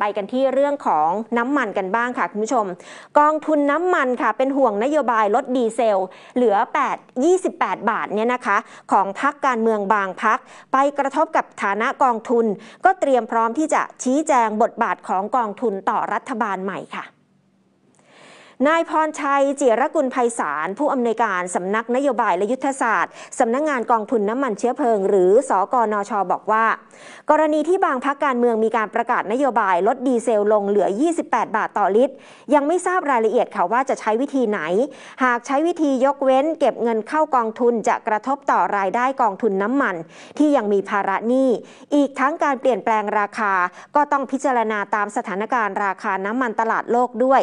ไปกันที่เรื่องของน้ำมันกันบ้างค่ะคุณผู้ชม กองทุนน้ำมันค่ะเป็นห่วงนโยบายลดดีเซล เหลือ 8 28 บาทเนี่ยนะคะ ของพักการเมืองบางพัก ไปกระทบกับฐานะกองทุน ก็เตรียมพร้อมที่จะชี้แจงบทบาทของกองทุนต่อรัฐบาลใหม่ค่ะนายพรชัยจิรกุลไพศาลผู้อำนวยการสำนักนโยบายและยุทธศาสตร์สำนักงงานกองทุนน้ำมันเชื้อเพลิง หรือสอกอนชอบอกว่า กรณีที่บางพักการเมืองมีการประกาศนโยบายลดดีเซลลงเหลือ 28 บาทต่อลิตร ยังไม่ทราบรายละเอียดค่ะว่าจะใช้วิธีไหน หากใช้วิธียกเว้นเก็บเงินเข้ากองทุน จะกระทบต่อรายได้กองทุนน้ำมัน ที่ยังมีภาระหนี้อีกทั้งการเปลี่ยนแปลงราคาก็ต้องพิจารณาตามสถานการณ์ราคาน้ำมันตลาดโลกด้วย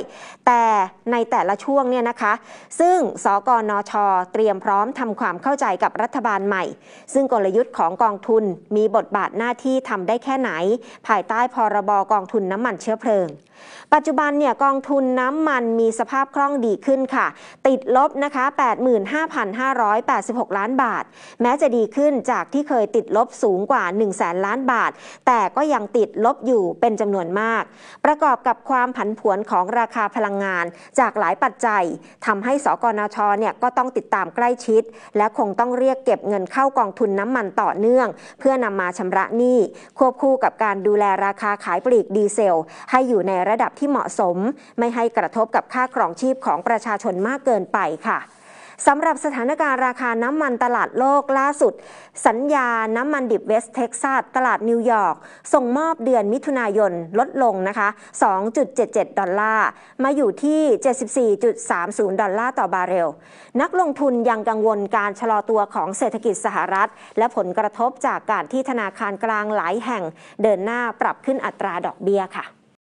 แต่ในแต่ละช่วงเนี่ยนะคะ ซึ่งสกนช เตรียมพร้อมทำความเข้าใจกับรัฐบาลใหม่ ซึ่งกลยุทธ์ของกองทุนมีบทบาทหน้าที่ทำได้แค่ไหน ภายใต้พรบกองทุนน้ำมันเชื้อเพลิง ปัจจุบันเนี่ยกองทุนน้ำมันมีสภาพคล่องดีขึ้นค่ะ ติดลบนะคะ 85,586 ล้านบาท แม้จะดีขึ้นจากที่เคยติดลบสูงกว่า1 0 0 0 0แสนล้านบาท แต่ก็ยังติดลบอยู่เป็นจำนวนมาก ประกอบกับความผันผวนของราคาพลังงานจากหลายปัจจัย ทำให้สกนชเนี่ยก็ต้องติดตามใกล้ชิด และคงต้องเรียกเก็บเงินเข้ากองทุนน้ำมันต่อเนื่อง เพื่อนำมาชำระหนี้ควบคู่กับการดูแลราคาขายปลีกดีเซลให้อยู่ในระดับที่เหมาะสม ไม่ให้กระทบกับค่าครองชีพของประชาชนมากเกินไปค่ะสำหรับสถานการณ์ราคาน้ำมันตลาดโลกล่าสุด สัญญา น้ำมันดิบเวสเท็กซัสตลาดนิวยอร์กส่งมอบเดือนมิถุนายนลดลงนะคะ2.77 ดอลลาร์ มาอยู่ที่ 74.30 ดอลลาร์ต่อบาร์เรลนักลงทุนยังกังวลการชะลอตัวของเศรษฐกิจสหรัฐ และผลกระทบจากการที่ธนาคารกลางหลายแห่ง เดินหน้าปรับขึ้นอัตราดอกเบี้ยค่ะ